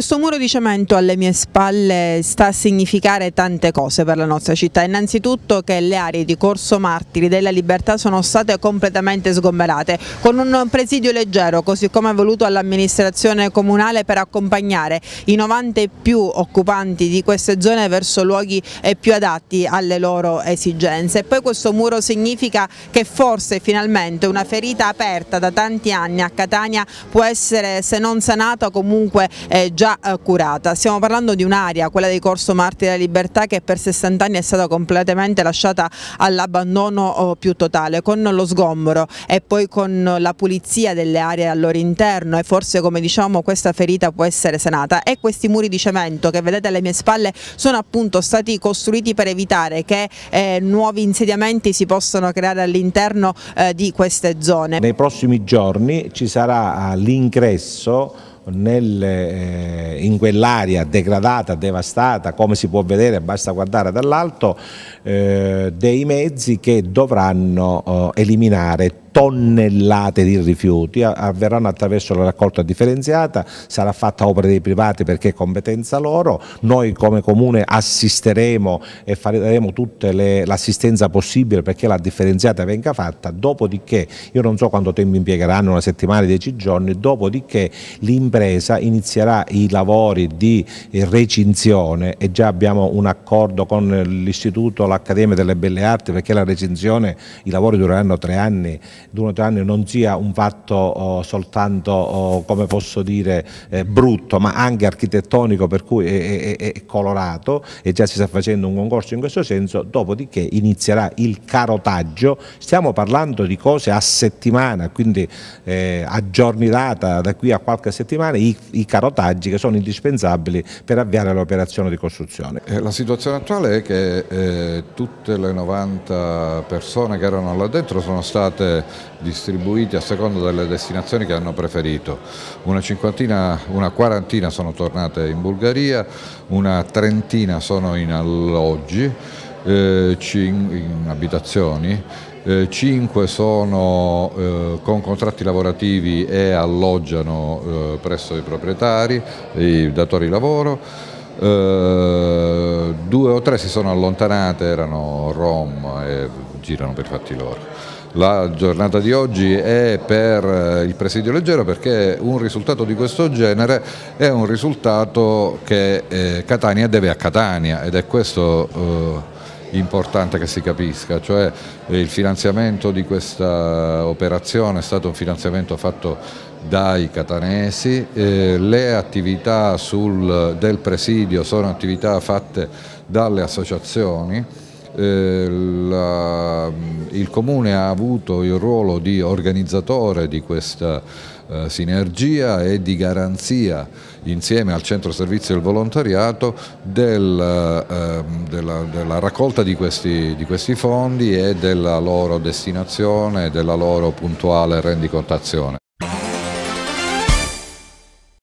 Questo muro di cemento alle mie spalle sta a significare tante cose per la nostra città, innanzitutto che le aree di Corso Martiri della Libertà sono state completamente sgomberate, con un presidio leggero, così come è voluto all'amministrazione comunale per accompagnare i 90 e più occupanti di queste zone verso luoghi più adatti alle loro esigenze. E poi questo muro significa che forse finalmente una ferita aperta da tanti anni a Catania può essere, se non sanata, comunque eh, già già eh, curata. Stiamo parlando di un'area, quella di Corso Marti della Libertà, che per 60 anni è stata completamente lasciata all'abbandono oh, più totale, con lo sgombro e poi con la pulizia delle aree al loro interno e forse come diciamo questa ferita può essere sanata. E questi muri di cemento che vedete alle mie spalle sono appunto stati costruiti per evitare che eh, nuovi insediamenti si possano creare all'interno eh, di queste zone. Nei prossimi giorni ci sarà eh, l'ingresso nel, eh, in quell'area degradata, devastata, come si può vedere, basta guardare dall'alto, eh, dei mezzi che dovranno eh, eliminare tonnellate di rifiuti, avverranno attraverso la raccolta differenziata, sarà fatta opera dei privati perché è competenza loro, noi come comune assisteremo e faremo tutta l'assistenza possibile perché la differenziata venga fatta, dopodiché io non so quanto tempo impiegheranno, una settimana, dieci giorni, dopodiché l'impresa inizierà i lavori di recinzione e già abbiamo un accordo con l'istituto, l'Accademia delle Belle Arti perché la recinzione, i lavori dureranno tre anni tre anni non sia un fatto oh, soltanto, oh, come posso dire, eh, brutto, ma anche architettonico per cui è, è, è, colorato e già si sta facendo un concorso in questo senso, dopodiché inizierà il carotaggio, stiamo parlando di cose a settimana, quindi eh, a giorni data, da qui a qualche settimana, i, i carotaggi che sono indispensabili per avviare l'operazione di costruzione. Eh, la situazione attuale è che eh, tutte le 90 persone che erano là dentro sono state distribuiti a seconda delle destinazioni che hanno preferito. Una cinquantina, una quarantina sono tornate in Bulgaria, una trentina sono in alloggi, eh, in abitazioni, eh, cinque sono eh, con contratti lavorativi e alloggiano eh, presso i proprietari, i datori di lavoro eh, due o tre si sono allontanate, erano rom e girano per i fatti loro. La giornata di oggi è per eh, il presidio leggero perché un risultato di questo genere è un risultato che eh, Catania deve a Catania ed è questo... Eh, importante che si capisca, cioè il finanziamento di questa operazione è stato un finanziamento fatto dai catanesi, eh, le attività sul, del presidio sono attività fatte dalle associazioni eh, la, il Comune ha avuto il ruolo di organizzatore di questa eh, sinergia e di garanzia insieme al Centro Servizio del Volontariato del, eh, ehm, della, della, raccolta di questi, di questi fondi e della loro destinazione e della loro puntuale rendicontazione.